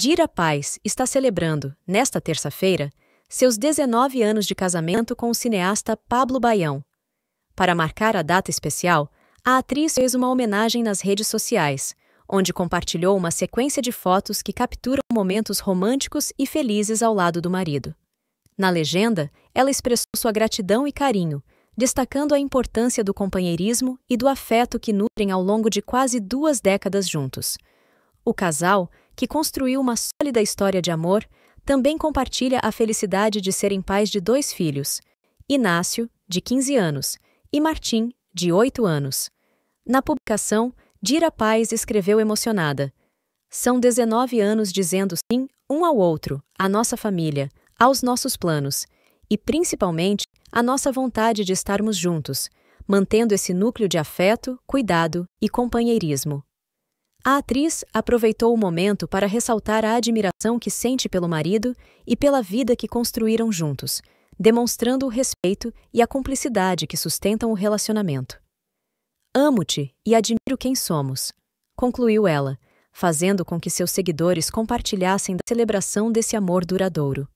Dira Paz está celebrando, nesta terça-feira, seus 19 anos de casamento com o cineasta Pablo Baião. Para marcar a data especial, a atriz fez uma homenagem nas redes sociais, onde compartilhou uma sequência de fotos que capturam momentos românticos e felizes ao lado do marido. Na legenda, ela expressou sua gratidão e carinho, destacando a importância do companheirismo e do afeto que nutrem ao longo de quase duas décadas juntos. O casal que construiu uma sólida história de amor, também compartilha a felicidade de serem pais de dois filhos, Inácio, de 15 anos, e Martim, de 8 anos. Na publicação, Dira Paz escreveu emocionada: São 19 anos dizendo sim um ao outro, à nossa família, aos nossos planos e principalmente à nossa vontade de estarmos juntos, mantendo esse núcleo de afeto, cuidado e companheirismo. A atriz aproveitou o momento para ressaltar a admiração que sente pelo marido e pela vida que construíram juntos, demonstrando o respeito e a cumplicidade que sustentam o relacionamento. Amo-te e admiro quem somos, concluiu ela, fazendo com que seus seguidores compartilhassem da celebração desse amor duradouro.